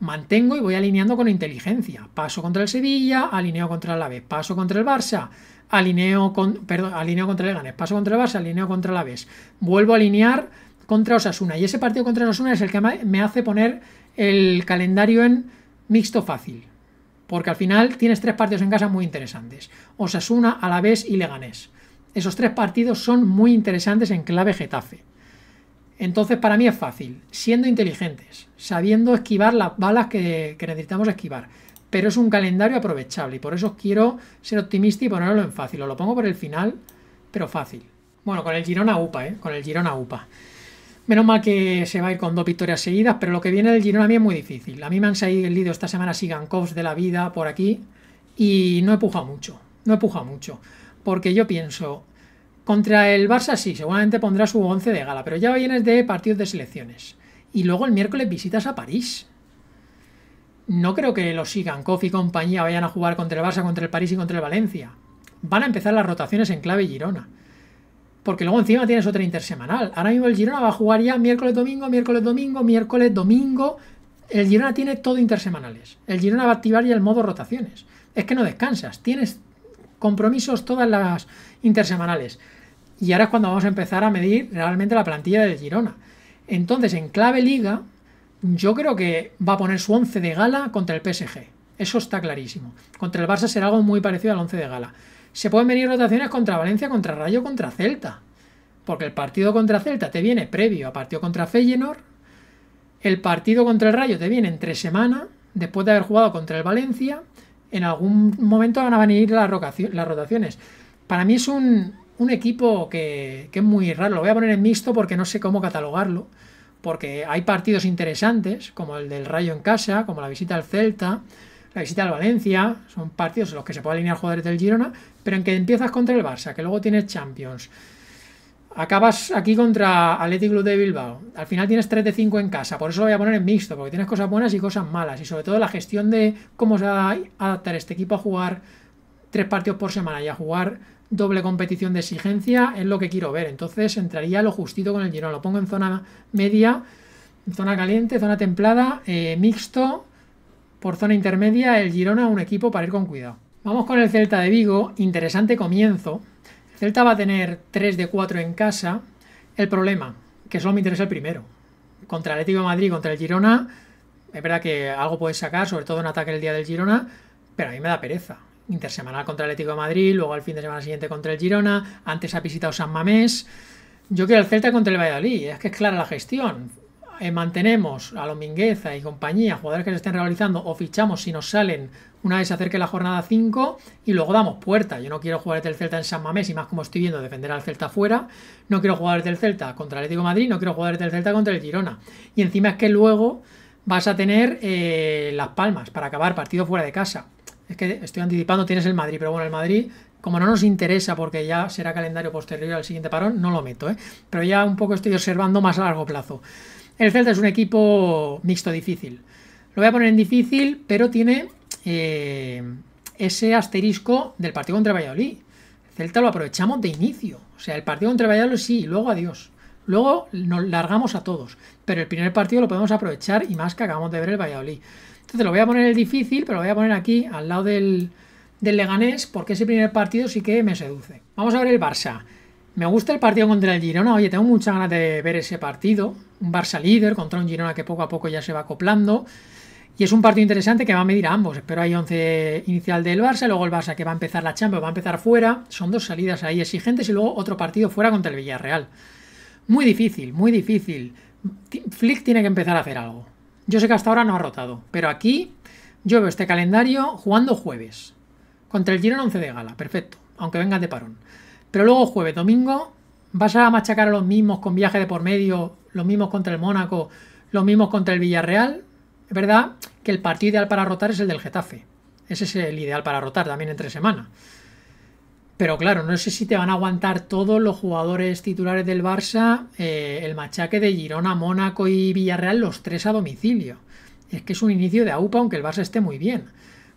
mantengo y voy alineando con inteligencia. Paso contra el Sevilla, alineo contra el Alavés, paso contra el Barça, alineo con, perdón, alineo contra el Leganés, paso contra el Barça, alineo contra el Alavés. Vuelvo a alinear contra Osasuna y ese partido contra Osasuna es el que me hace poner el calendario en mixto fácil porque al final tienes tres partidos en casa muy interesantes. Osasuna, vez y Leganés. Esos tres partidos son muy interesantes en clave Getafe. Entonces para mí es fácil, siendo inteligentes, sabiendo esquivar las balas que, necesitamos esquivar. Pero es un calendario aprovechable y por eso quiero ser optimista y ponerlo en fácil. Os lo pongo por el final, pero fácil. Bueno, con el Girona UPA, ¿eh? Con el Girona UPA. Menos mal que se va a ir con dos victorias seguidas, pero lo que viene del Girona a mí es muy difícil. A mí me han salido esta semana Sigankovs de la vida por aquí y no he pujado mucho, no he pujado mucho. Porque yo pienso, contra el Barça sí, seguramente pondrá su 11 de gala, pero ya vienes de partidos de selecciones. Y luego el miércoles visitas a París. No creo que los Sigankov y compañía vayan a jugar contra el Barça, contra el París y contra el Valencia. Van a empezar las rotaciones en clave Girona porque luego encima tienes otra intersemanal. Ahora mismo el Girona va a jugar ya miércoles, domingo, miércoles, domingo, miércoles, domingo. El Girona tiene todo intersemanales. El Girona va a activar ya el modo rotaciones. Es que no descansas, tienes compromisos todas las intersemanales. Y ahora es cuando vamos a empezar a medir realmente la plantilla del Girona. Entonces, en clave liga, yo creo que va a poner su 11 de gala contra el PSG. Eso está clarísimo. Contra el Barça será algo muy parecido al 11 de gala se pueden venir rotaciones contra Valencia, contra Rayo, contra Celta. Porque el partido contra Celta te viene previo a partido contra Feyenoord. El partido contra el Rayo te viene entre semana, después de haber jugado contra el Valencia. En algún momento van a venir las, rotaciones. Para mí es un, equipo que, que es muy raro. Lo voy a poner en mixto porque no sé cómo catalogarlo. Porque hay partidos interesantes, como el del Rayo en casa, como la visita al Celta, la visita al Valencia, son partidos en los que se puede alinear jugadores del Girona, pero en que empiezas contra el Barça, que luego tienes Champions. Acabas aquí contra Athletic Club de Bilbao. Al final tienes 3 de 5 en casa, por eso lo voy a poner en mixto, porque tienes cosas buenas y cosas malas. Y sobre todo la gestión de cómo se va a adaptar este equipo a jugar tres partidos por semana y a jugar doble competición de exigencia es lo que quiero ver. Entonces entraría lo justito con el Girona. Lo pongo en zona media, zona caliente, zona templada, eh, mixto por zona intermedia el Girona un equipo para ir con cuidado. Vamos con el Celta de Vigo, interesante comienzo. El Celta va a tener 3 de 4 en casa. El problema, que solo me interesa el primero. Contra el Atlético de Madrid, contra el Girona, es verdad que algo puedes sacar, sobre todo en ataque el día del Girona, pero a mí me da pereza. Intersemanal contra el Atlético de Madrid, luego al fin de semana siguiente contra el Girona, antes ha visitado San Mamés. Yo quiero el Celta contra el Valladolid, es que es clara la gestión. Eh, mantenemos a Lomingueza y compañía, jugadores que se estén realizando, o fichamos si nos salen una vez se acerque la jornada 5 y luego damos puerta. Yo no quiero jugar del Celta en San Mamés y más como estoy viendo defender al Celta fuera. No quiero jugar del Celta contra el Atlético Madrid, no quiero jugar del Celta contra el Girona. Y encima es que luego vas a tener eh, las palmas para acabar partido fuera de casa. Es que estoy anticipando, tienes el Madrid, pero bueno, el Madrid, como no nos interesa porque ya será calendario posterior al siguiente parón, no lo meto, ¿eh? pero ya un poco estoy observando más a largo plazo. El Celta es un equipo mixto difícil. Lo voy a poner en difícil, pero tiene eh, ese asterisco del partido contra Valladolid. El Celta lo aprovechamos de inicio. O sea, el partido contra Valladolid sí, y luego adiós. Luego nos largamos a todos. Pero el primer partido lo podemos aprovechar y más que acabamos de ver el Valladolid. Entonces lo voy a poner el difícil, pero lo voy a poner aquí al lado del, del Leganés porque ese primer partido sí que me seduce. Vamos a ver el Barça. Me gusta el partido contra el Girona. Oye, tengo muchas ganas de ver ese partido. Un Barça líder contra un Girona que poco a poco ya se va acoplando. Y es un partido interesante que va a medir a ambos. Espero hay 11 inicial del Barça, luego el Barça que va a empezar la Champions, va a empezar fuera. Son dos salidas ahí exigentes y luego otro partido fuera contra el Villarreal. Muy difícil, muy difícil. Flick tiene que empezar a hacer algo. Yo sé que hasta ahora no ha rotado, pero aquí yo veo este calendario jugando jueves. Contra el Girona 11 de gala, perfecto, aunque venga de parón. Pero luego jueves, domingo, vas a machacar a los mismos con viaje de por medio, los mismos contra el Mónaco, los mismos contra el Villarreal. Es verdad que el partido ideal para rotar es el del Getafe. Ese es el ideal para rotar también entre semana. Pero claro, no sé si te van a aguantar todos los jugadores titulares del Barça eh, el machaque de Girona, Mónaco y Villarreal, los tres a domicilio. Es que es un inicio de AUPA, aunque el Barça esté muy bien.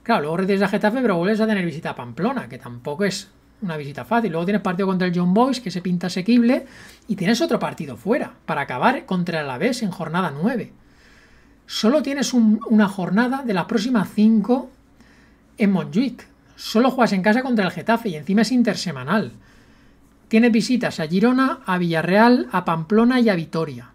Claro, luego retires a Getafe, pero vuelves a tener visita a Pamplona, que tampoco es una visita fácil. Luego tienes partido contra el John Boys, que se pinta asequible, y tienes otro partido fuera, para acabar contra el Alavés en jornada 9. Solo tienes una jornada de las próximas 5 en Montjuic. Solo juegas en casa contra el Getafe y encima es intersemanal. Tienes visitas a Girona, a Villarreal, a Pamplona y a Vitoria.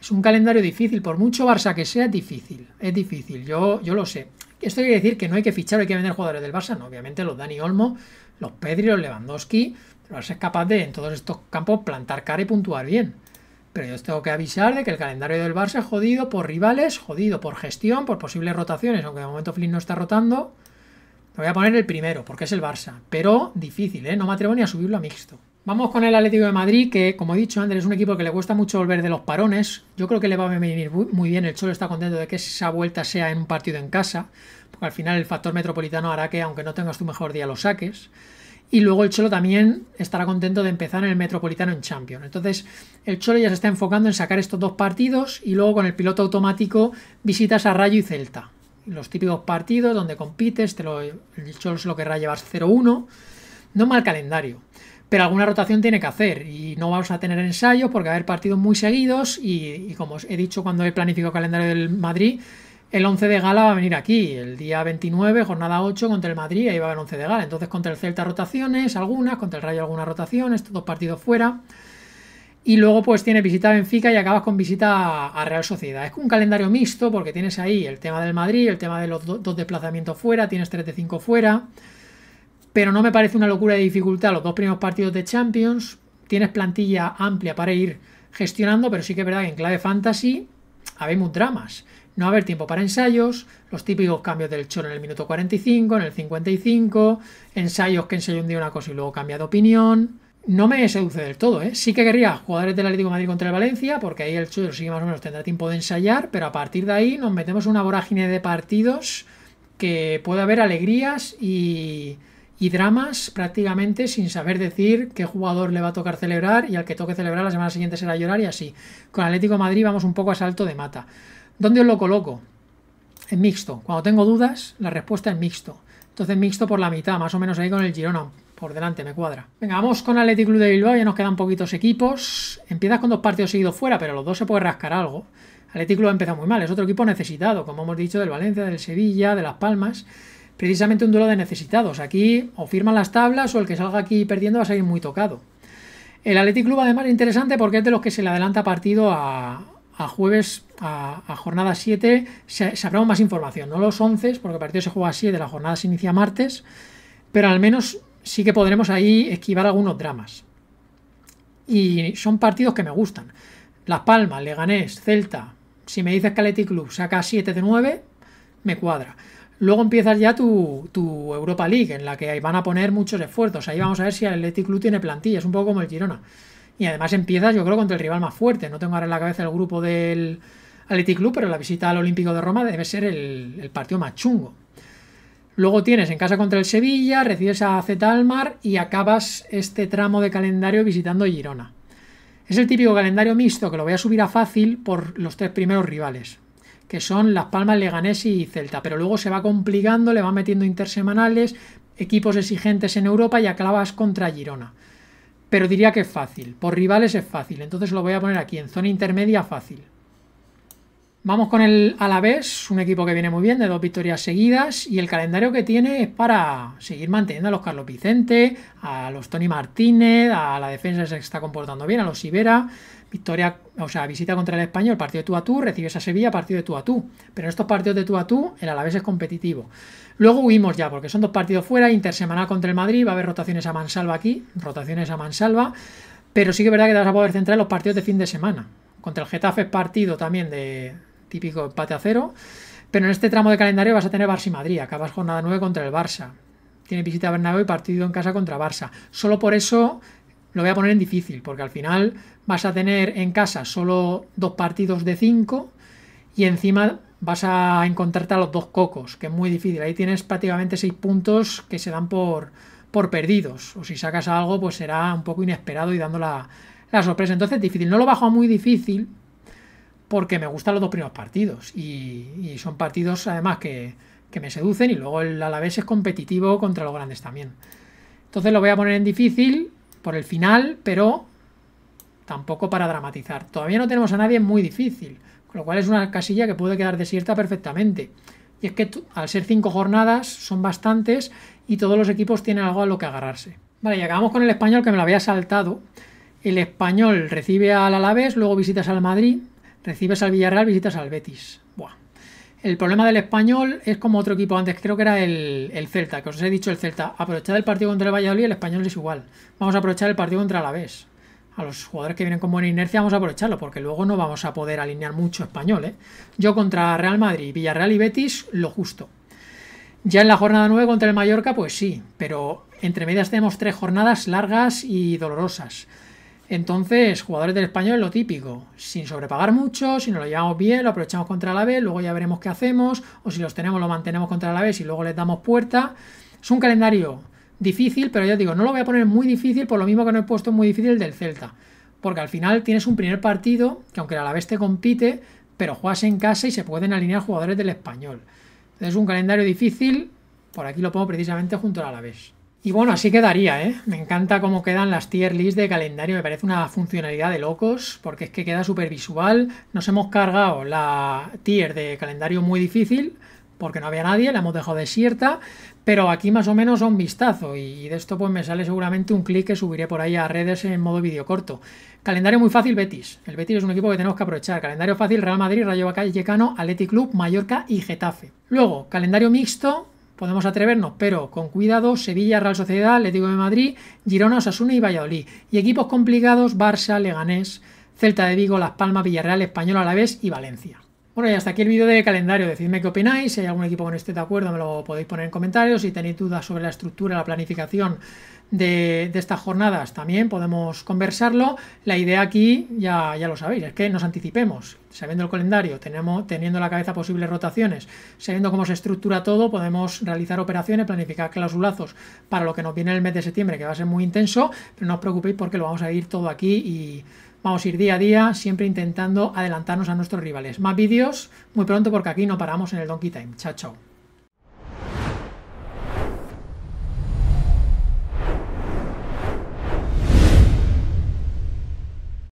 Es un calendario difícil, por mucho Barça que sea, es difícil. Es difícil, yo, yo lo sé. Esto quiere decir que no hay que fichar, hay que vender jugadores del Barça, no. Obviamente los Dani Olmo los Pedri, los Lewandowski, Barça es capaz de en todos estos campos plantar cara y puntuar bien. Pero yo os tengo que avisar de que el calendario del Barça es jodido por rivales, jodido por gestión, por posibles rotaciones, aunque de momento Flynn no está rotando. voy a poner el primero, porque es el Barça. Pero difícil, ¿eh? No me atrevo ni a subirlo a mixto. Vamos con el Atlético de Madrid, que como he dicho Andrés, es un equipo que le cuesta mucho volver de los parones. Yo creo que le va a venir muy bien. El Cholo está contento de que esa vuelta sea en un partido en casa, porque al final el factor metropolitano hará que, aunque no tengas tu mejor día, lo saques. Y luego el Cholo también estará contento de empezar en el Metropolitano en Champions. Entonces, el Cholo ya se está enfocando en sacar estos dos partidos y luego con el piloto automático visitas a Rayo y Celta. Los típicos partidos donde compites, te lo, el Cholo se lo querrá llevar 0-1. No mal calendario pero alguna rotación tiene que hacer y no vamos a tener ensayos porque va a haber partidos muy seguidos y, como os he dicho cuando he planificado el calendario del Madrid, el 11 de gala va a venir aquí, el día 29, jornada 8 contra el Madrid, ahí va a haber 11 de gala, entonces contra el Celta rotaciones, algunas, contra el Rayo algunas rotaciones, estos dos partidos fuera. Y luego pues tiene visita a Benfica y acabas con visita a Real Sociedad. Es un calendario mixto porque tienes ahí el tema del Madrid, el tema de los dos desplazamientos fuera, tienes 3 de 5 fuera pero no me parece una locura de dificultad los dos primeros partidos de Champions. Tienes plantilla amplia para ir gestionando, pero sí que es verdad que en clave fantasy habemos dramas. No haber tiempo para ensayos, los típicos cambios del Cholo en el minuto 45, en el 55, ensayos que ensayó un día una cosa y luego cambia de opinión. No me seduce del todo, ¿eh? Sí que querría jugadores del Atlético de Madrid contra el Valencia, porque ahí el Cholo sí más o menos tendrá tiempo de ensayar, pero a partir de ahí nos metemos en una vorágine de partidos que puede haber alegrías y, y dramas prácticamente sin saber decir qué jugador le va a tocar celebrar y al que toque celebrar la semana siguiente será llorar y así. Con Atlético Madrid vamos un poco a salto de mata. ¿Dónde os lo coloco? En mixto. Cuando tengo dudas, la respuesta es mixto. Entonces mixto por la mitad, más o menos ahí con el Girona por delante, me cuadra. Venga, vamos con Atlético Club de Bilbao, ya nos quedan poquitos equipos. Empiezas con dos partidos seguidos fuera, pero los dos se puede rascar algo. Atlético Club ha empezado muy mal, es otro equipo necesitado, como hemos dicho, del Valencia, del Sevilla, de Las Palmas precisamente un duelo de necesitados. Aquí o firman las tablas o el que salga aquí perdiendo va a salir muy tocado. El Athletic Club además es interesante porque es de los que se le adelanta partido a, jueves, a, jornada 7, se, más información, no los 11, porque el partido se juega a 7, la jornada se inicia martes, pero al menos sí que podremos ahí esquivar algunos dramas. Y son partidos que me gustan. Las Palmas, Leganés, Celta, si me dices que Athletic Club saca 7 de 9, me cuadra. Luego empiezas ya tu, Europa League, en la que van a poner muchos esfuerzos. Ahí vamos a ver si el Athletic Club tiene plantilla, es un poco como el Girona. Y además empiezas, yo creo, contra el rival más fuerte. No tengo ahora en la cabeza el grupo del Athletic Club, pero la visita al Olímpico de Roma debe ser el, partido más chungo. Luego tienes en casa contra el Sevilla, recibes a Zetalmar y acabas este tramo de calendario visitando Girona. Es el típico calendario mixto que lo voy a subir a fácil por los tres primeros rivales que son Las Palmas, Leganesi y Celta. Pero luego se va complicando, le va metiendo intersemanales, equipos exigentes en Europa y clavas contra Girona. Pero diría que es fácil, por rivales es fácil, entonces lo voy a poner aquí, en zona intermedia fácil. Vamos con el Alavés, un equipo que viene muy bien, de dos victorias seguidas, y el calendario que tiene es para seguir manteniendo a los Carlos Vicente, a los Tony Martínez, a la defensa que se está comportando bien, a los Ibera, victoria, o sea, visita contra el español, partido de tú a tú, recibes a Sevilla, partido de tú a tú. Pero en estos partidos de tú a tú, el Alavés es competitivo. Luego huimos ya, porque son dos partidos fuera, intersemana contra el Madrid, va a haber rotaciones a mansalva aquí, rotaciones a mansalva. Pero sí que es verdad que te vas a poder centrar en los partidos de fin de semana. Contra el Getafe es partido también de típico empate a cero. Pero en este tramo de calendario vas a tener Barça y Madrid. Acabas jornada 9 contra el Barça. Tiene visita a Bernabéu y partido en casa contra Barça. Solo por eso lo voy a poner en difícil, porque al final vas a tener en casa solo dos partidos de cinco y encima vas a encontrarte a los dos cocos, que es muy difícil. Ahí tienes prácticamente seis puntos que se dan por, por perdidos. O si sacas algo, pues será un poco inesperado y dando la, sorpresa. Entonces, difícil. No lo bajo a muy difícil porque me gustan los dos primeros partidos. Y, son partidos, además, que, me seducen. Y luego el Alavés es competitivo contra los grandes también. Entonces lo voy a poner en difícil por el final, pero tampoco para dramatizar. Todavía no tenemos a nadie muy difícil, con lo cual es una casilla que puede quedar desierta perfectamente. Y es que al ser cinco jornadas son bastantes y todos los equipos tienen algo a lo que agarrarse. Vale, y acabamos con el español que me lo había saltado. El español recibe al Alavés, luego visitas al Madrid, recibes al Villarreal, visitas al Betis. Buah. El problema del español es como otro equipo antes, creo que era el, Celta, que os he dicho el Celta. Aprovechad el partido contra el Valladolid, el español es igual. Vamos a aprovechar el partido contra el Alavés a los jugadores que vienen con buena inercia vamos a aprovecharlo, porque luego no vamos a poder alinear mucho español. ¿eh? Yo contra Real Madrid, Villarreal y Betis, lo justo. Ya en la jornada 9 contra el Mallorca, pues sí, pero entre medias tenemos tres jornadas largas y dolorosas. Entonces, jugadores del español lo típico, sin sobrepagar mucho, si nos lo llevamos bien, lo aprovechamos contra la B, luego ya veremos qué hacemos, o si los tenemos lo mantenemos contra la B, si luego les damos puerta. Es un calendario difícil, pero ya digo, no lo voy a poner muy difícil por lo mismo que no he puesto muy difícil el del Celta. Porque al final tienes un primer partido que aunque el la te compite, pero juegas en casa y se pueden alinear jugadores del español. Es un calendario difícil, por aquí lo pongo precisamente junto al Alavés. Y bueno, así quedaría, ¿eh? Me encanta cómo quedan las tier list de calendario, me parece una funcionalidad de locos, porque es que queda súper visual. Nos hemos cargado la tier de calendario muy difícil, porque no había nadie, la hemos dejado desierta, pero aquí más o menos a un vistazo y de esto pues me sale seguramente un clic que subiré por ahí a redes en modo vídeo corto. Calendario muy fácil Betis, el Betis es un equipo que tenemos que aprovechar, calendario fácil Real Madrid, Rayo Vallecano, Athletic Club, Mallorca y Getafe. Luego, calendario mixto, podemos atrevernos, pero con cuidado, Sevilla, Real Sociedad, Atlético de Madrid, Girona, Osasuna y Valladolid. Y equipos complicados, Barça, Leganés, Celta de Vigo, Las Palmas, Villarreal, Español, Alavés y Valencia. Bueno, y hasta aquí el vídeo de calendario. Decidme qué opináis. Si hay algún equipo que no esté de acuerdo, me lo podéis poner en comentarios. Si tenéis dudas sobre la estructura, la planificación de, estas jornadas, también podemos conversarlo. La idea aquí, ya, ya lo sabéis, es que nos anticipemos. Sabiendo el calendario, teniendo en la cabeza posibles rotaciones, sabiendo cómo se estructura todo, podemos realizar operaciones, planificar clausulazos para lo que nos viene el mes de septiembre, que va a ser muy intenso. Pero no os preocupéis porque lo vamos a ir todo aquí y Vamos a ir día a día, siempre intentando adelantarnos a nuestros rivales. Más vídeos muy pronto porque aquí no paramos en el Donkey Time. Chao, chao.